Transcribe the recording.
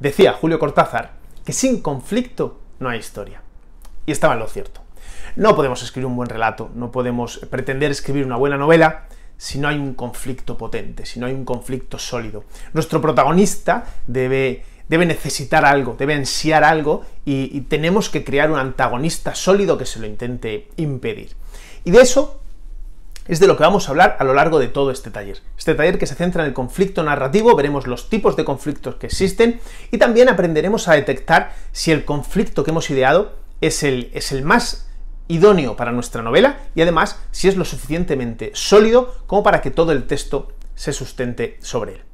Decía Julio Cortázar que sin conflicto no hay historia. Y estaba en lo cierto. No podemos escribir un buen relato, no podemos pretender escribir una buena novela si no hay un conflicto potente, si no hay un conflicto sólido. Nuestro protagonista debe, debe necesitar algo, debe ansiar algo y tenemos que crear un antagonista sólido que se lo intente impedir. Y de eso es de lo que vamos a hablar a lo largo de todo este taller. Este taller que se centra en el conflicto narrativo, veremos los tipos de conflictos que existen y también aprenderemos a detectar si el conflicto que hemos ideado es el, es el más idóneo para nuestra novela y además si es lo suficientemente sólido como para que todo el texto se sustente sobre él.